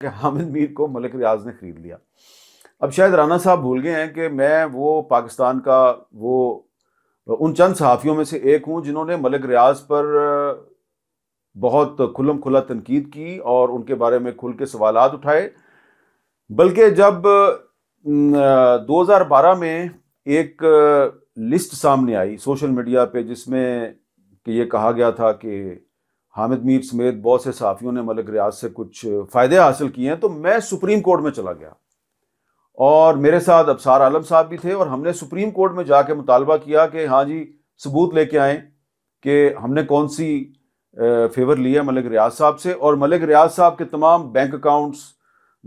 कि हामिद मीर को मलिक रियाज ने ख़रीद लिया अब शायद राना साहब भूल गए हैं कि मैं वो पाकिस्तान का वो उन चंद सहाफ़ियों में से एक हूँ जिन्होंने मलिक रियाज पर बहुत खुलम खुला तनकीद की और उनके बारे में खुल के सवाल उठाए बल्कि जब 2012 में एक लिस्ट सामने आई सोशल मीडिया पे जिसमें कि ये कहा गया था कि हामिद मीर समेत बहुत से साफियों ने मलिक रियाज से कुछ फ़ायदे हासिल किए हैं तो मैं सुप्रीम कोर्ट में चला गया और मेरे साथ अबसार आलम साहब भी थे और हमने सुप्रीम कोर्ट में जाके मुतालबा किया कि हाँ जी सबूत लेके आएँ कि हमने कौन सी फेवर लिया मलिक रियाज साहब से और मलिक रियाज साहब के तमाम बैंक अकाउंट्स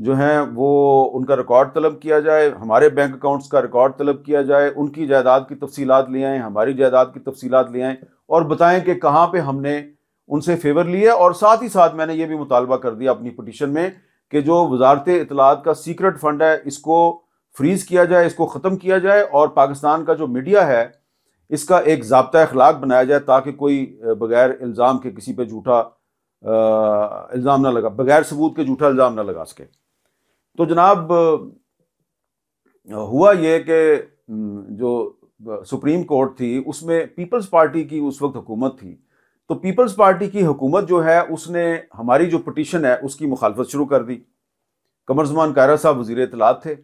जो हैं वो उनका रिकॉर्ड तलब किया जाए हमारे बैंक अकाउंट्स का रिकॉर्ड तलब किया जाए उनकी जायदाद की तफसीत ले आएँ हमारी जायदाद की तफसीत ले आएँ और बताएं कि कहाँ पर हमने उनसे फेवर लिया और साथ ही साथ मैंने ये भी मुतालबा कर दिया अपनी पटिशन में कि जो वजारत इतलात का सीक्रेट फंड है इसको फ्रीज़ किया जाए इसको ख़त्म किया जाए और पाकिस्तान का जो मीडिया है इसका एक जबता अखलाक बनाया जाए ताकि कोई बगैर इल्ज़ाम के किसी पर झूठा इल्ज़ाम ना लगा बगैर सबूत के झूठा इल्ज़ाम ना लगा सके तो जनाब हुआ ये कि जो सुप्रीम कोर्ट थी उसमें पीपल्स पार्टी की उस वक्त हुकूमत थी तो पीपल्स पार्टी की हुकूमत जो है उसने हमारी जो पटिशन है उसकी मुखालफत शुरू कर दी कमरजमान कायरा साहब वजीर इतलात थे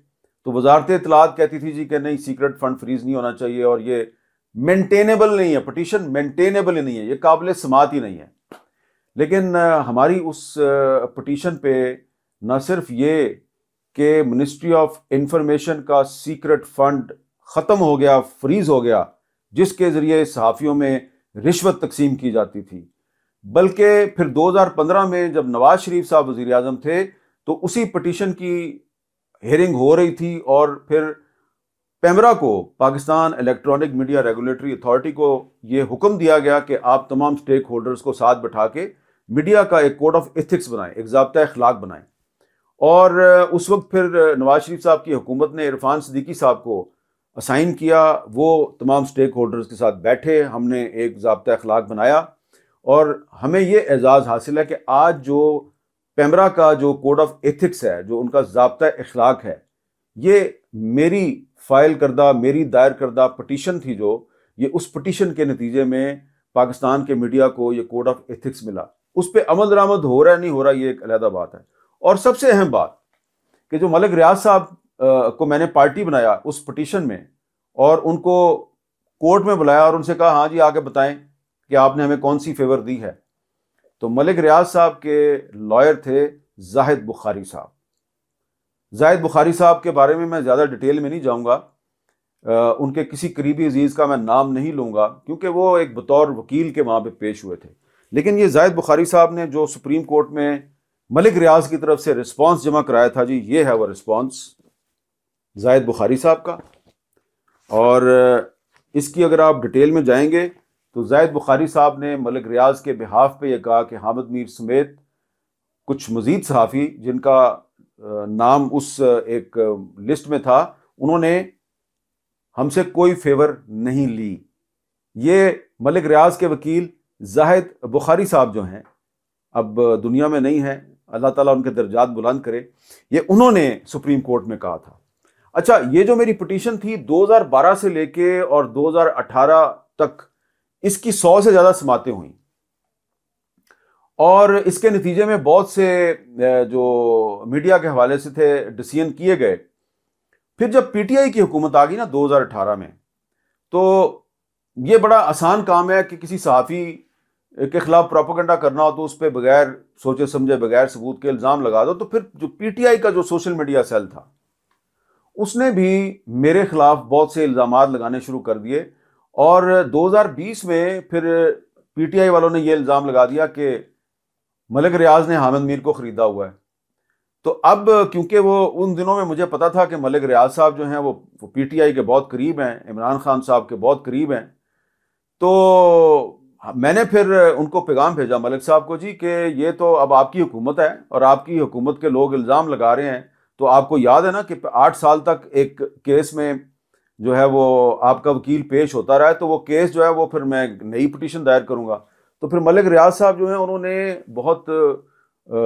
तो वजारत इतलात कहती थी जी कि नहीं सीक्रेट फंड फ्रीज नहीं होना चाहिए और ये मेंटेनेबल नहीं है पटिशन मेंटेनेबल ही नहीं है ये काबिल समात ही नहीं है लेकिन हमारी उस पटिशन पे न सिर्फ ये कि मिनिस्ट्री ऑफ इंफॉर्मेशन का सीक्रेट फंड ख़त्म हो गया फ्रीज हो गया जिसके ज़रिए सहाफ़ियों में रिश्वत तकसीम की जाती थी बल्कि फिर 2015 में जब नवाज शरीफ साहब वज़ी अजम थे तो उसी पटिशन की हेयरिंग हो रही थी और फिर पैमरा को Pakistan electronic media regulatory authority को ये हुक्म दिया गया कि आप तमाम स्टेक होल्डर्स को साथ बैठा के मीडिया का एक कोड ऑफ एथिक्स बनाएं एक जबता अखलाक बनाएं और उस वक्त फिर नवाज शरीफ साहब की हुकूमत ने इरफान सदीकी साहब को असाइन किया वो तमाम स्टेक होल्डर्स के साथ बैठे हमने एक जबता अखलाक बनाया और हमें ये एजाज़ हासिल है कि आज जो पैमरा का जो कोड ऑफ एथिक्स है जो उनका जबता अखलाक है ये मेरी फाइल करदा मेरी दायर करदा पटिशन थी जो ये उस पटिशन के नतीजे में पाकिस्तान के मीडिया को ये कोड ऑफ एथिक्स मिला उस पर अमल दरामद हो रहा है नहीं हो रहा ये एक अलहदा बात है और सबसे अहम बात कि जो मलिक रियाज साहब को मैंने पार्टी बनाया उस पटिशन में और उनको कोर्ट में बुलाया और उनसे कहा हाँ जी आके बताएं कि आपने हमें कौन सी फेवर दी है तो मलिक रियाज साहब के लॉयर थे जाहिद बुखारी साहब जाहिद बुखारी साहब के बारे में मैं ज़्यादा डिटेल में नहीं जाऊँगा उनके किसी करीबी अजीज़ का मैं नाम नहीं लूँगा क्योंकि वो एक बतौर वकील के वहाँ पे पेश हुए थे लेकिन ये जाहिद बुखारी साहब ने जो सुप्रीम कोर्ट में मलिक रियाज की तरफ से रिस्पांस जमा कराया था जी ये है वो रिस्पांस जायद बुखारी साहब का और इसकी अगर आप डिटेल में जाएंगे तो जायद बुखारी साहब ने मलिक रियाज के बिहाफ पे यह कहा कि हामिद मीर समेत कुछ मज़ीद सहाफ़ी जिनका नाम उस एक लिस्ट में था उन्होंने हमसे कोई फेवर नहीं ली ये मलिक रियाज के वकील जाहिद बुखारी साहब जो हैं अब दुनिया में नहीं है अल्लाह ताला उनके दर्जात बुलंद करे ये उन्होंने सुप्रीम कोर्ट में कहा था अच्छा ये जो मेरी पिटीशन थी 2012 से लेके और 2018 तक इसकी सौ से ज्यादा समातें हुई और इसके नतीजे में बहुत से जो मीडिया के हवाले से थे डिसीजन किए गए फिर जब पीटीआई की हुकूमत आ गई ना 2018 में तो ये बड़ा आसान काम है कि किसी सहाफ़ी के ख़िलाफ़ प्रोपोगंडा करना हो तो उस पर बगैर सोचे समझे बगैर सबूत के इल्ज़ाम लगा दो तो फिर जो पीटीआई का जो सोशल मीडिया सेल था उसने भी मेरे खिलाफ बहुत से इल्ज़ाम लगाने शुरू कर दिए और 2020 में फिर पीटीआई वालों ने यह इल्ज़ाम लगा दिया कि मलिक रियाज ने हामिद मीर को ख़रीदा हुआ है तो अब क्योंकि वो उन दिनों में मुझे पता था कि मलिक रियाज साहब जो हैं वो, वो पीटीआई के बहुत करीब हैं इमरान खान साहब के बहुत करीब हैं तो मैंने फिर उनको पैगाम भेजा मलिक साहब को जी कि ये तो अब आपकी हुकूमत है और आपकी हुकूमत के लोग इल्ज़ाम लगा रहे हैं तो आपको याद है ना कि आठ साल तक एक केस में जो है वो आपका वकील पेश होता रहा है तो वो केस जो है वो फिर मैं नई पटिशन दायर करूंगा तो फिर मलिक रियाज साहब जो है उन्होंने बहुत आ,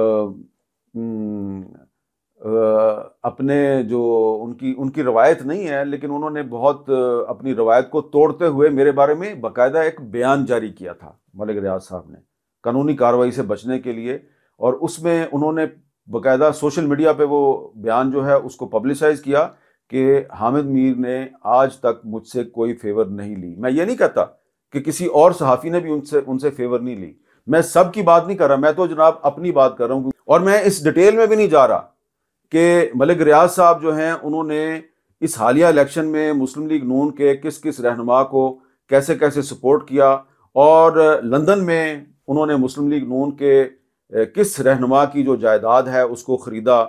आ, अपने जो उनकी उनकी रवायत नहीं है लेकिन उन्होंने बहुत अपनी रवायत को तोड़ते हुए मेरे बारे में बाकायदा एक बयान जारी किया था मलिक रियाज साहब ने कानूनी कार्रवाई से बचने के लिए और उसमें उन्होंने बकायदा सोशल मीडिया पे वो बयान जो है उसको पब्लिसाइज किया कि हामिद मीर ने आज तक मुझसे कोई फेवर नहीं ली मैं ये नहीं कहता कि किसी और सहाफ़ी ने भी उनसे उनसे फेवर नहीं ली मैं सब की बात नहीं कर रहा मैं तो जनाब अपनी बात कर रहा हूँ और मैं इस डिटेल में भी नहीं जा रहा कि मलिक रियाज साहब जो हैं उन्होंने इस हालिया इलेक्शन में मुस्लिम लीग नून के किस किस रहनुमा को कैसे कैसे सपोर्ट किया और लंदन में उन्होंने मुस्लिम लीग नून के किस रहनुमा की जो जायदाद है उसको ख़रीदा